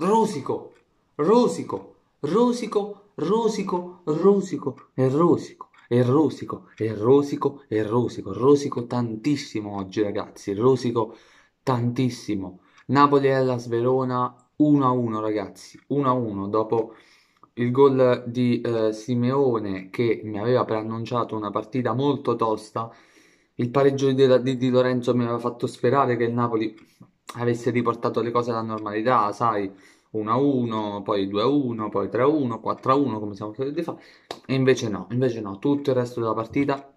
rosico, rosico, rosico, rosico, rosico e rosico. E rosico, e rosico, e rosico, rosico tantissimo oggi ragazzi, rosico tantissimo. Napoli e la Sverona 1-1 ragazzi, 1-1 dopo il gol di eh, Simeone che mi aveva preannunciato una partita molto tosta, il pareggio di, di, di Lorenzo mi aveva fatto sperare che il Napoli avesse riportato le cose alla normalità, sai, 1 a 1, poi 2 a 1, poi 3 a 1, 4 a 1, come siamo soliti fare. E invece no, invece no, tutto il resto della partita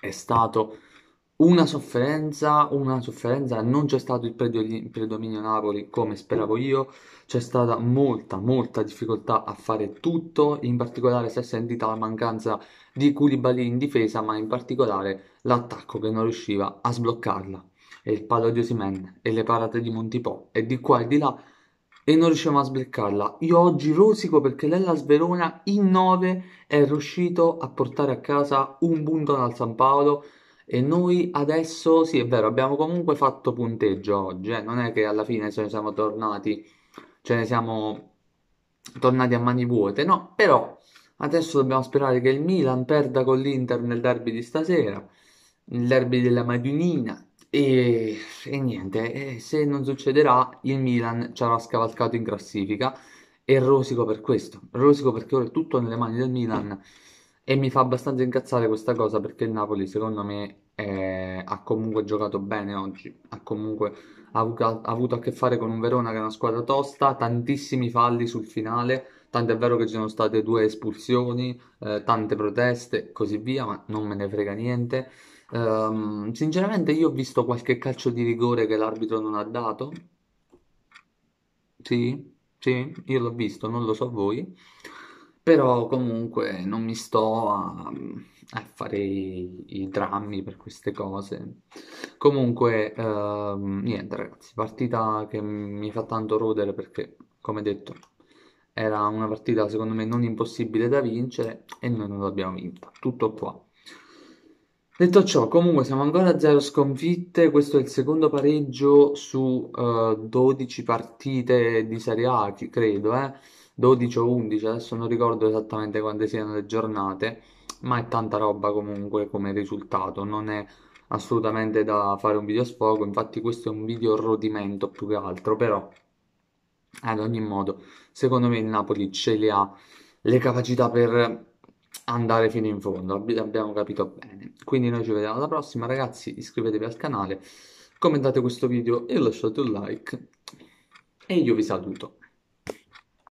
è stato una sofferenza, una sofferenza, non c'è stato il predominio Napoli come speravo io, c'è stata molta, molta difficoltà a fare tutto, in particolare si è sentita la mancanza di Koulibaly in difesa, ma in particolare l'attacco che non riusciva a sbloccarla e il palo di Osimen e le parate di Montipò e di qua e di là e non riusciamo a sbleccarla. Io oggi rosico perché l'Ella Sverona in 9 è riuscito a portare a casa un punto dal San Paolo e noi adesso, sì è vero, abbiamo comunque fatto punteggio oggi, eh? non è che alla fine ce ne siamo tornati, ce ne siamo tornati a mani vuote, no, però adesso dobbiamo sperare che il Milan perda con l'Inter nel derby di stasera, il derby della Madunina, e, e niente, e se non succederà, il Milan ci avrà scavalcato in classifica e rosico per questo. Rosico perché ora è tutto nelle mani del Milan e mi fa abbastanza incazzare questa cosa perché il Napoli, secondo me, è... ha comunque giocato bene oggi. Ha comunque ha avuto a che fare con un Verona che è una squadra tosta, tantissimi falli sul finale Tanto è vero che ci sono state due espulsioni, eh, tante proteste, e così via, ma non me ne frega niente. Um, sinceramente io ho visto qualche calcio di rigore che l'arbitro non ha dato. Sì, sì, io l'ho visto, non lo so voi. Però comunque non mi sto a, a fare i, i, drammi per queste cose. Comunque, uh, niente ragazzi, partita che mi fa tanto rodere perché, come detto, era una partita secondo me non impossibile da vincere e noi non l'abbiamo vinta, tutto qua. Detto ciò, comunque siamo ancora a zero sconfitte, questo è il secondo pareggio su uh, eh, 12 partite di Serie A, credo, eh? 12 o 11, adesso non ricordo esattamente quante siano le giornate, ma è tanta roba comunque come risultato, non è assolutamente da fare un video sfogo, infatti questo è un video rodimento più che altro, però ad ogni modo, secondo me il Napoli ce le ha le capacità per andare fino in fondo, abbiamo capito bene. Quindi noi ci vediamo alla prossima, ragazzi, iscrivetevi al canale, commentate questo video e lasciate un like. E io vi saluto.